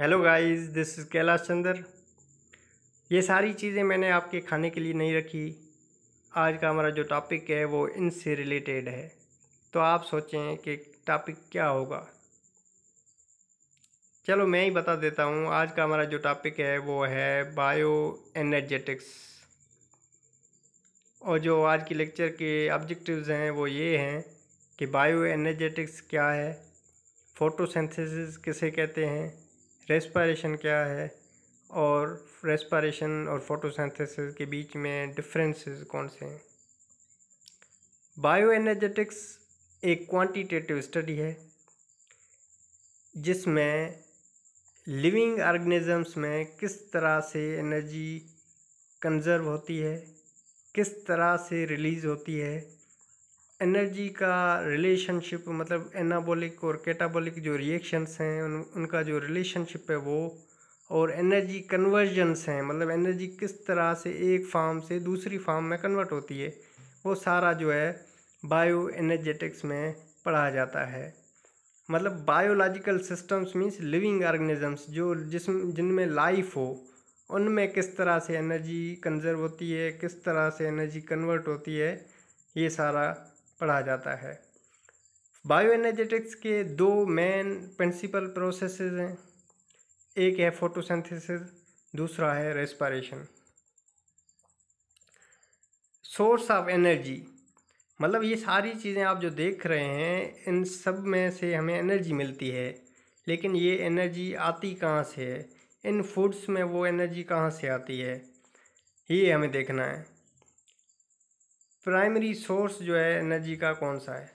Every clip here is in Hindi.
hello guys this is Kailash Chandra ये सारी चीज़ें मैंने आपके खाने के लिए नहीं रखी आज का हमारा जो टॉपिक है वो इनसे रिलेटेड है तो आप सोचें कि टॉपिक क्या होगा चलो मैं ही बता देता हूँ आज का हमारा जो टॉपिक है वो है बायो एनर्जेटिक्स और जो आज की लेक्चर के ऑब्जेक्टिव्स हैं वो ये हैं कि बायो एनर्जेटिक्स क्या है फोटोसिंथेसिस किसे कहते हैं रेस्पायरेशन क्या है और रेस्पायरेशन और फोटोसिंथेसिस के बीच में डिफरेंसेस कौन से हैं बायो एनर्जेटिक्स एक क्वांटिटेटिव स्टडी है जिसमें लिविंग ऑर्गेनिजम्स में किस तरह से एनर्जी कंजर्व होती है किस तरह से रिलीज़ होती है एनर्जी का रिलेशनशिप मतलब एनाबॉलिक और कैटाबॉलिक जो रिएक्शंस हैं उन उनका जो रिलेशनशिप है वो और एनर्जी कन्वर्जन्स हैं मतलब एनर्जी किस तरह से एक फार्म से दूसरी फार्म में कन्वर्ट होती है वो सारा जो है बायो एनर्जेटिक्स में पढ़ा जाता है मतलब biological systems means living organisms जो जिसम जिनमें लाइफ हो उनमें किस तरह से एनर्जी कंजर्व होती है किस तरह से एनर्जी कन्वर्ट होती है ये सारा पढ़ा जाता है बायो एनर्जेटिक्स के दो मेन प्रिंसिपल प्रोसेसेस हैं एक है फोटोसिंथेसिस दूसरा है रेस्पिरेशन सोर्स ऑफ एनर्जी मतलब ये सारी चीज़ें आप जो देख रहे हैं इन सब में से हमें एनर्जी मिलती है लेकिन ये एनर्जी आती कहाँ से है इन फूड्स में वो एनर्जी कहाँ से आती है ये हमें देखना है प्राइमरी सोर्स जो है एनर्जी का कौन सा है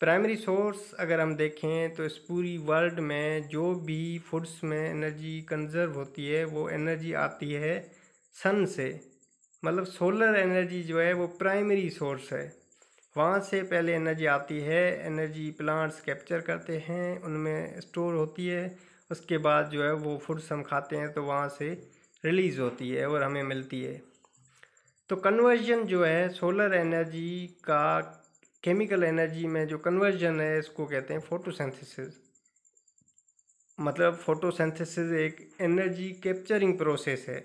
प्राइमरी सोर्स अगर हम देखें तो इस पूरी वर्ल्ड में जो भी फूड्स में एनर्जी कंजर्व होती है वो एनर्जी आती है सन से मतलब सोलर एनर्जी जो है वो प्राइमरी सोर्स है वहाँ से पहले एनर्जी आती है एनर्जी प्लांट्स कैप्चर करते हैं उनमें स्टोर होती है उसके बाद जो है वो फूड्स हम खाते हैं तो वहाँ से रिलीज़ होती है और हमें मिलती है तो कन्वर्जन जो है सोलर एनर्जी का केमिकल एनर्जी में जो कन्वर्जन है इसको कहते हैं फोटोसेंथेसिस मतलब फोटोसेंथेसिस एक एनर्जी कैप्चरिंग प्रोसेस है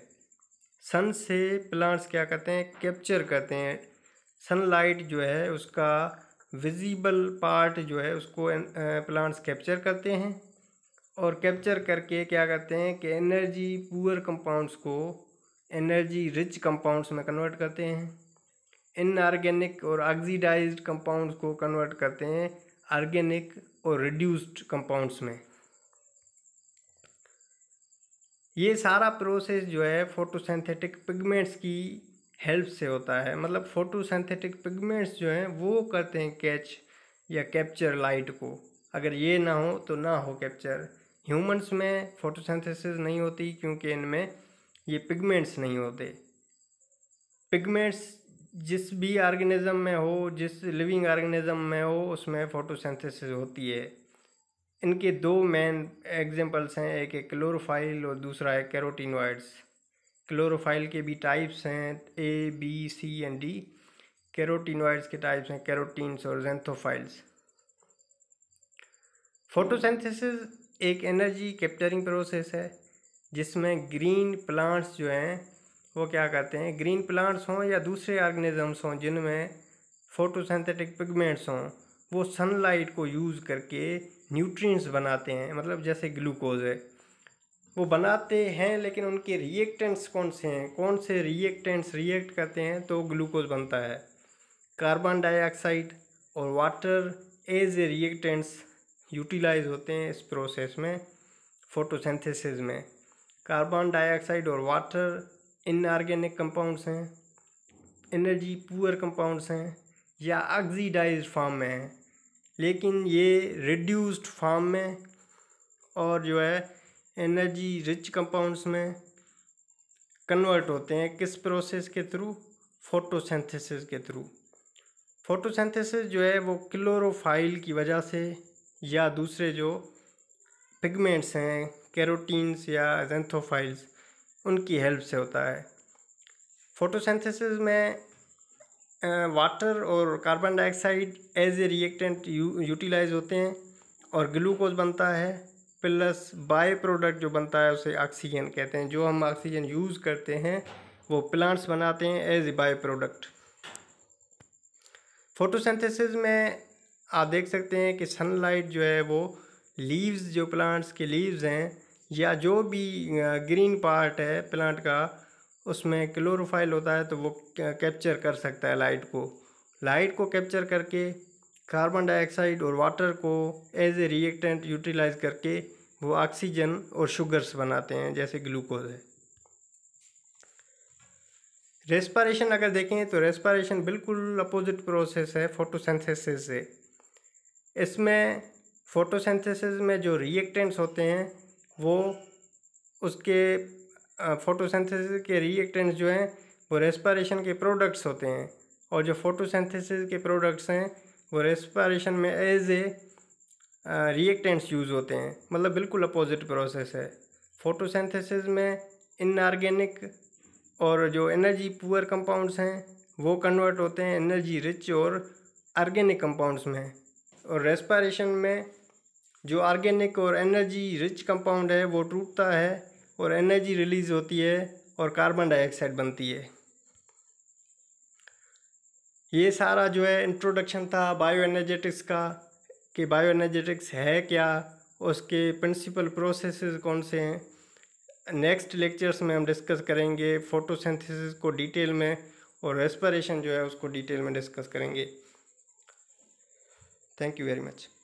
सन से प्लांट्स क्या करते हैं कैप्चर करते हैं सनलाइट जो है उसका विजिबल पार्ट जो है उसको प्लांट्स कैप्चर करते हैं और कैप्चर करके क्या करते हैं कि एनर्जी पुअर कंपाउंड्स को एनर्जी रिच कंपाउंड्स में कन्वर्ट करते हैं इनऑर्गेनिक और ऑक्सीडाइज कंपाउंड्स को कन्वर्ट करते हैं ऑर्गेनिक और रिड्यूस्ड कंपाउंड्स में ये सारा प्रोसेस जो है फोटोसिंथेटिक पिगमेंट्स की हेल्प से होता है मतलब फोटोसिंथेटिक पिगमेंट्स जो हैं वो करते हैं कैच या कैप्चर लाइट को अगर ये ना हो तो ना हो कैप्चर ह्यूमंस में फोटोसिंथेसिस नहीं होती क्योंकि इनमें ये पिगमेंट्स नहीं होते पिगमेंट्स जिस भी ऑर्गेनिज्म में हो जिस लिविंग ऑर्गेनिज्म में हो उसमें फोटोसिंथेसिस होती है इनके दो मेन एग्जांपल्स हैं एक है क्लोरोफाइल और दूसरा है कैरोटीनॉइड्स क्लोरोफाइल के भी टाइप्स हैं A B C and D carotenoids के टाइप्स हैं कैरोटीन्स और जेंथोफाइल्स फोटोसिंथेसिस एक एनर्जी कैप्चरिंग प्रोसेस है जिसमें ग्रीन प्लांट्स जो हैं वो क्या करते हैं ग्रीन प्लांट्स हों या दूसरे ऑर्गेनिजम्स हों जिनमें फोटोसिंथेटिक पिगमेंट्स हों वो सनलाइट को यूज़ करके न्यूट्रिएंट्स बनाते हैं मतलब जैसे ग्लूकोज है वो बनाते हैं लेकिन उनके रिएक्टेंट्स कौन से हैं कौन से रिएक्टेंट्स रिएक्ट करते हैं तो ग्लूकोज बनता है कार्बन डाइऑक्साइड और water as a reactants utilize होते हैं इस प्रोसेस में फोटोसिंथेसिस में कार्बन डाइऑक्साइड और वाटर इनऑर्गेनिक कंपाउंड्स हैं एनर्जी पुअर कंपाउंड्स हैं या ऑक्सीडाइज फार्म में हैं लेकिन ये रिड्यूस्ड फार्म में और जो है एनर्जी रिच कंपाउंड्स में कन्वर्ट होते हैं किस प्रोसेस के थ्रू फोटोसिंथेसिस के थ्रू फोटोसिंथेसिस जो है वो क्लोरोफाइल की वजह से या दूसरे जो पिगमेंट्स हैं कैरोटीन्स या जेंथोफाइल्स उनकी हेल्प से होता है फ़ोटोसेंथिस में वाटर और carbon dioxide as a reactant utilize होते हैं और ग्लूकोज बनता है प्लस बाय प्रोडक्ट जो बनता है उसे ऑक्सीजन कहते हैं जो हम ऑक्सीजन यूज़ करते हैं वो प्लांट्स बनाते हैं as a by product photosynthesis में आप देख सकते हैं कि सनलाइट जो है वो लीव्स जो प्लांट्स के लीव्स हैं या जो भी ग्रीन पार्ट है प्लांट का उसमें क्लोरोफाइल होता है तो वो कैप्चर कर सकता है लाइट को लाइट को कैप्चर करके कार्बन डाइऑक्साइड और वाटर को एज ए रिएक्टेंट यूटिलाइज करके वो ऑक्सीजन और शुगर्स बनाते हैं जैसे ग्लूकोज है रेस्पारेशन अगर देखें तो रेस्पारेशन बिल्कुल अपोजिट प्रोसेस है फोटोसेंथेसिस से इसमें फोटोसेंथेसिस में जो रिएक्टेंट्स होते हैं वो उसके फोटोसेंथेसिस के रिएक्टेंट्स जो हैं वो रेस्पायरेशन के प्रोडक्ट्स होते हैं और जो फोटोसेंथिसिस के प्रोडक्ट्स हैं वो रेस्पायरेशन में एज ए रिएक्टेंट्स यूज़ होते हैं मतलब बिल्कुल अपोजिट प्रोसेस है फोटोसेंथेसिस में इनऑर्गेनिक और जो एनर्जी पुअर कंपाउंड्स हैं वो कन्वर्ट होते हैं एनर्जी रिच और आर्गेनिक कंपाउंड्स में और रेस्पायरेशन में जो ऑर्गेनिक और एनर्जी रिच कंपाउंड है वो टूटता है और एनर्जी रिलीज़ होती है और कार्बन डाइऑक्साइड बनती है ये सारा जो है इंट्रोडक्शन था बायो एनर्जेटिक्स का कि बायो एनर्जेटिक्स है क्या उसके प्रिंसिपल प्रोसेस कौन से हैं नेक्स्ट लेक्चर्स में हम डिस्कस करेंगे फोटोसिंथेसिस को डिटेल में और रेस्परेशन जो है उसको डिटेल में डिस्कस करेंगे थैंक यू वेरी मच